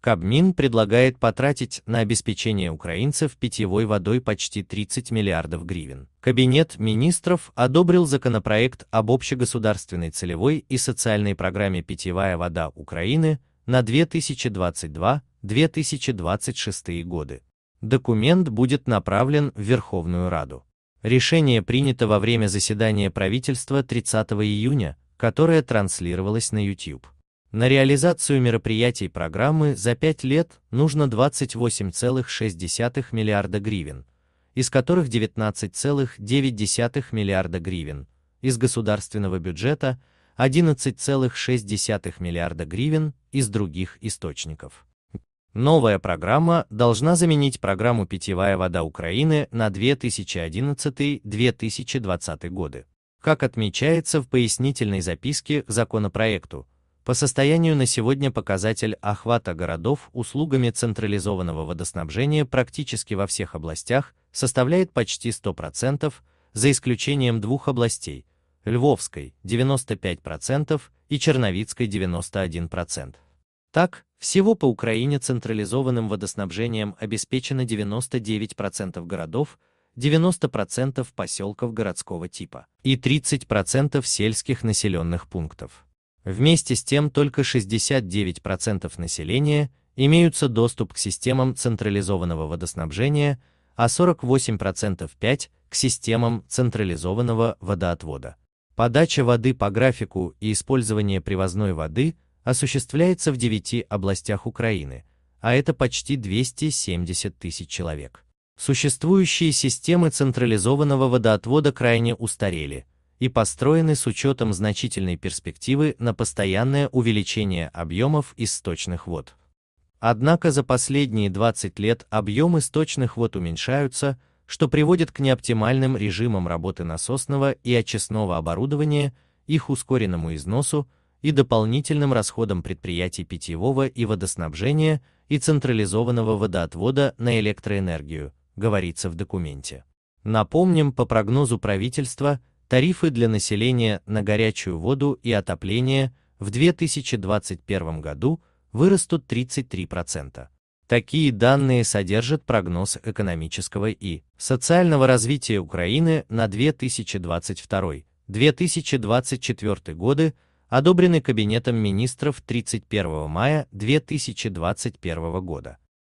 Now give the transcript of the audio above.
Кабмин предлагает потратить на обеспечение украинцев питьевой водой почти 30 миллиардов гривен. Кабинет министров одобрил законопроект об общегосударственной целевой и социальной программе «Питьевая вода Украины» на 2022-2026 годы. Документ будет направлен в Верховную Раду. Решение принято во время заседания правительства 30 июня, которое транслировалось на YouTube. На реализацию мероприятий программы за 5 лет нужно 28,6 миллиарда гривен, из которых 19,9 миллиарда гривен из государственного бюджета, 11,6 миллиарда гривен из других источников. Новая программа должна заменить программу «Питьевая вода Украины» на 2011-2020 годы. Как отмечается в пояснительной записке к законопроекту, по состоянию на сегодня показатель охвата городов услугами централизованного водоснабжения практически во всех областях составляет почти 100%, за исключением двух областей – Львовской – 95% и Черновицкой – 91%. Так, всего по Украине централизованным водоснабжением обеспечено 99% городов, 90% поселков городского типа и 30% сельских населенных пунктов. Вместе с тем только 69% населения имеются доступ к системам централизованного водоснабжения, а 48% 5 к системам централизованного водоотвода. Подача воды по графику и использование привозной воды осуществляется в 9 областях Украины, а это почти 270 тысяч человек. Существующие системы централизованного водоотвода крайне устарели, и построены с учетом значительной перспективы на постоянное увеличение объемов источных вод. Однако за последние 20 лет объемы источных вод уменьшаются, что приводит к неоптимальным режимам работы насосного и очистного оборудования, их ускоренному износу и дополнительным расходам предприятий питьевого и водоснабжения и централизованного водоотвода на электроэнергию, говорится в документе. Напомним, по прогнозу правительства, тарифы для населения на горячую воду и отопление в 2021 году вырастут 33%. Такие данные содержат прогноз экономического и социального развития Украины на 2022-2024 годы, одобренный Кабинетом министров 31 мая 2021 года.